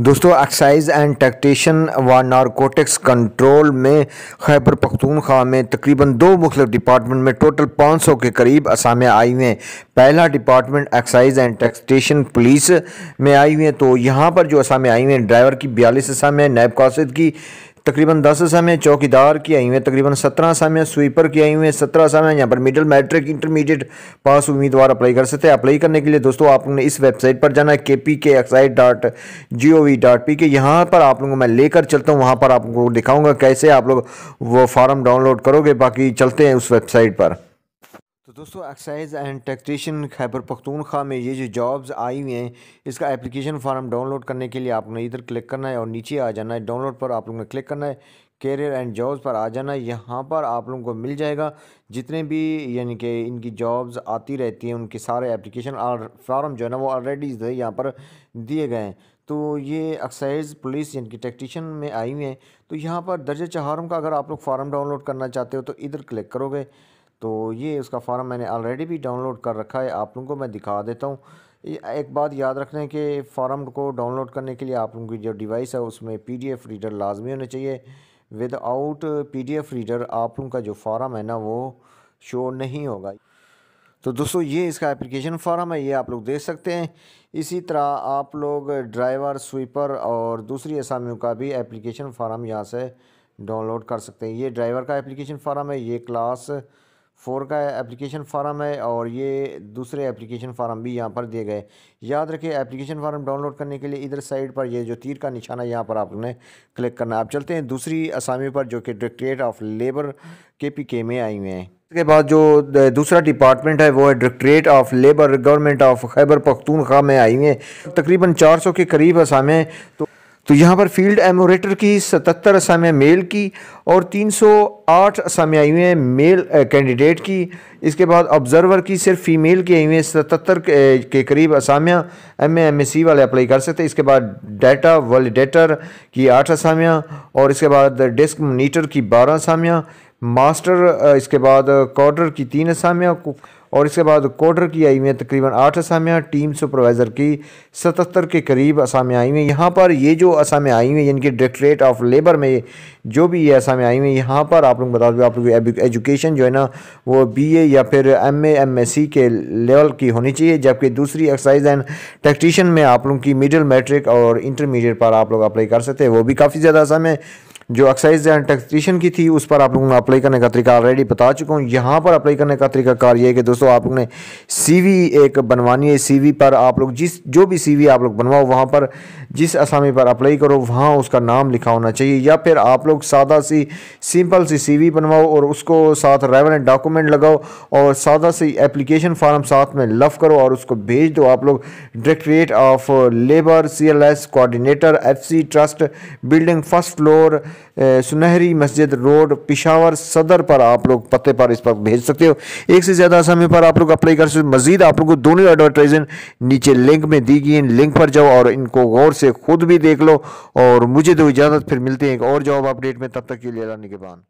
दोस्तों excise and टैक्टेशन व narcotics control में खैबर पख्तूनख्वा में तकरीबन दो मुख्तफ डिपार्टमेंट में टोटल पाँच सौ के करीब असामें आई हुए हैं पहला department excise and taxation police में आई हुई हैं तो यहाँ पर जो असामें आई हुई हैं ड्राइवर की बयालीस असामें नायब कासद की तकरीबन दस असामें चौकीदार की आई हुई हैं तकरीबन सत्रह असामियाँ स्वीपर की आई हुई हैं सत्रह असामियाँ यहाँ पर मिडिल मैट्रिक इंटरमीडिएट पास उम्मीदवार अप्लाई कर सकते हैं अप्लाई करने के लिए दोस्तों आप लोगों ने इस वेबसाइट पर जाना है K P K excise dot G O V dot P K यहाँ पर आप लोगों को मैं लेकर चलता हूँ वहाँ पर आपको दिखाऊँगा कैसे आप लोग वो फॉर्म डाउनलोड करोगे बाकी चलते हैं उस वेबसाइट पर दोस्तों excise and taxation Khyber Pakhtunkhwa में ये जो जॉब्स आई हुई हैं इसका एप्लीकेशन फॉर्म डाउनलोड करने के लिए आपने इधर क्लिक करना है और नीचे आ जाना है डाउनलोड पर आप लोगों ने क्लिक करना है कैरियर एंड जॉब्स पर आ जाना है यहाँ पर आप लोगों को मिल जाएगा जितने भी यानी कि इनकी जॉब्स आती रहती हैं उनके सारे एप्लीकेशन और फॉर्म जो है ना वो ऑलरेडी यहाँ पर दिए गए हैं तो ये एक्साइज पुलिस यानी कि टेक्टिशन में आई हुई हैं तो यहाँ पर दर्ज चहारों का अगर आप लोग फॉर्म डाउनलोड करना चाहते हो तो इधर क्लिक करोगे तो ये उसका फॉर्म मैंने ऑलरेडी भी डाउनलोड कर रखा है आप लोगों को मैं दिखा देता हूँ एक बात याद रखने के फार्म को डाउनलोड करने के लिए आप लोगों की जो डिवाइस है उसमें पीडीएफ रीडर लाजमी होना चाहिए विदाउट पीडीएफ रीडर आप लोगों का जो फॉर्म है ना वो शो नहीं होगा तो दोस्तों ये इसका एप्लीकेशन फॉर्म है ये आप लोग देख सकते हैं इसी तरह आप लोग ड्राइवर स्वीपर और दूसरी असामियों का भी एप्लीकेशन फॉर्म यहाँ से डाउनलोड कर सकते हैं ये ड्राइवर का एप्लीकेशन फॉर्म है ये क्लास फोर का एप्लीकेशन फ़ारम है और ये दूसरे एप्लीकेशन फ़ारम भी यहाँ पर दिए गए याद रखें एप्लीकेशन फ़ारम डाउनलोड करने के लिए इधर साइड पर ये जो तीर का निशाना यहाँ पर आपने क्लिक करना आप चलते हैं दूसरी असामी पर जो कि directorate of labour K P K में आई हुए हैं इसके बाद जो दूसरा डिपार्टमेंट है वो है directorate of labour government of Khyber Pakhtunkhwa में आई हुई हैं तकरीबन 400 के करीब असामें तो तो यहाँ पर फील्ड एमोरेटर की सतहत्तर असामियाँ मेल की और 308 असामियाँ आई हुई हैं मेल कैंडिडेट की इसके बाद ऑब्जर्वर की सिर्फ फीमेल की आई हुई हैं सतहत्तर के करीब असामियाँ एम एम सी वाले अप्लाई कर सकते हैं इसके बाद डाटा वैलिडेटर की आठ असामियाँ और इसके बाद डेस्क मोनीटर की बारह असामियाँ मास्टर इसके बाद कॉर्डर की तीन असामियाँ और इसके बाद कोडर की आई हुई हैं तकरीबन आठ असामियाँ टीम सुपरवाइज़र की सतहत्तर के करीब असामियाँ आई हुई हैं यहाँ पर ये जो असामियाँ आई हुई हैं यानी कि डायरेक्ट्रेट ऑफ लेबर में जो भी ये असामियाँ आई हुई हैं यहाँ पर आप लोग बता दो आप लोग एजुकेशन जो है ना वो बी ए या फिर M A M S C के लेवल की होनी चाहिए जबकि दूसरी एक्सरसाइज एंड टेक्टिशन में आप लोग की मिडिल मेट्रिक और इंटरमीडिएट पर आप लोग अप्लाई कर सकते हैं वो भी काफ़ी ज़्यादा असामियाँ है जो एक्साइज एंड टैक्सेशन की थी उस पर आप लोगों ने अप्लाई करने का तरीका ऑलरेडी बता चुका हूँ यहाँ पर अप्लाई करने का तरीका कार ये है कि दोस्तों आप लोग ने सीवी एक बनवानी है सीवी पर आप लोग जिस जो भी सीवी आप लोग बनवाओ वहाँ पर जिस असामी पर अप्लाई करो वहाँ उसका नाम लिखा होना चाहिए या फिर आप लोग सादा सी सिंपल सी सी बनवाओ और उसको साथ रेवन डॉक्यूमेंट लगाओ और सादा सी एप्लीकेशन फार्म साथ में लफ करो और उसको भेज दो आप लोग directorate of labour C L S F C trust building first floor Sunehri Masjid road Peshawar सदर पर आप लोग पते पर इस पर भेज सकते हो एक से ज़्यादा समय पर आप लोग अप्लाई कर सकते हो मजीद आप लोग को दोनों एडवर्टाइजन नीचे लिंक में दी गई लिंक पर जाओ और इनको गौर से खुद भी देख लो और मुझे दो तो इजाज़त फिर मिलते हैं एक और जॉब अपडेट में तब तक के लिए निगेबान